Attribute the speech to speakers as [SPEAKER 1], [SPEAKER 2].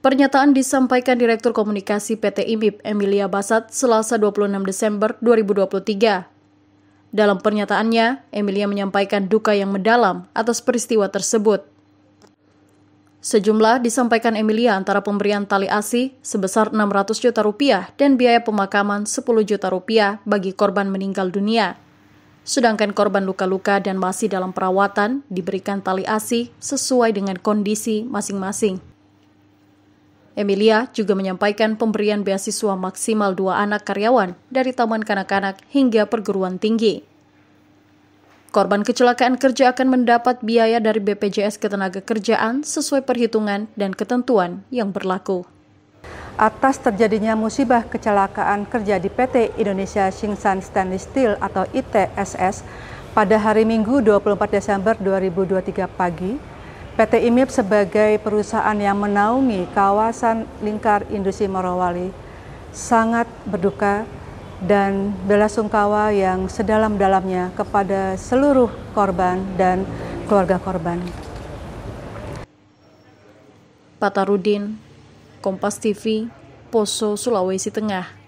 [SPEAKER 1] Pernyataan disampaikan Direktur Komunikasi PT IMIP Emilia Basat selasa 26 Desember 2023. Dalam pernyataannya, Emilia menyampaikan duka yang mendalam atas peristiwa tersebut. Sejumlah disampaikan Emilia antara pemberian tali asi sebesar 600 juta rupiah dan biaya pemakaman 10 juta rupiah bagi korban meninggal dunia. Sedangkan korban luka-luka dan masih dalam perawatan diberikan tali asi sesuai dengan kondisi masing-masing. Emilia juga menyampaikan pemberian beasiswa maksimal dua anak karyawan dari taman kanak-kanak hingga perguruan tinggi. Korban kecelakaan kerja akan mendapat biaya dari BPJS Ketenagakerjaan sesuai perhitungan dan ketentuan yang berlaku. Atas terjadinya musibah
[SPEAKER 2] kecelakaan kerja di PT Indonesia Shingsan Stainless Steel atau ITSS pada hari Minggu 24 Desember 2023 pagi, PT IMIP sebagai perusahaan yang menaungi kawasan lingkar industri Morowali sangat berduka dan bela sungkawa yang sedalam-dalamnya kepada seluruh korban dan keluarga korban.
[SPEAKER 1] Patarudin, Kompas TV, Poso, Sulawesi Tengah.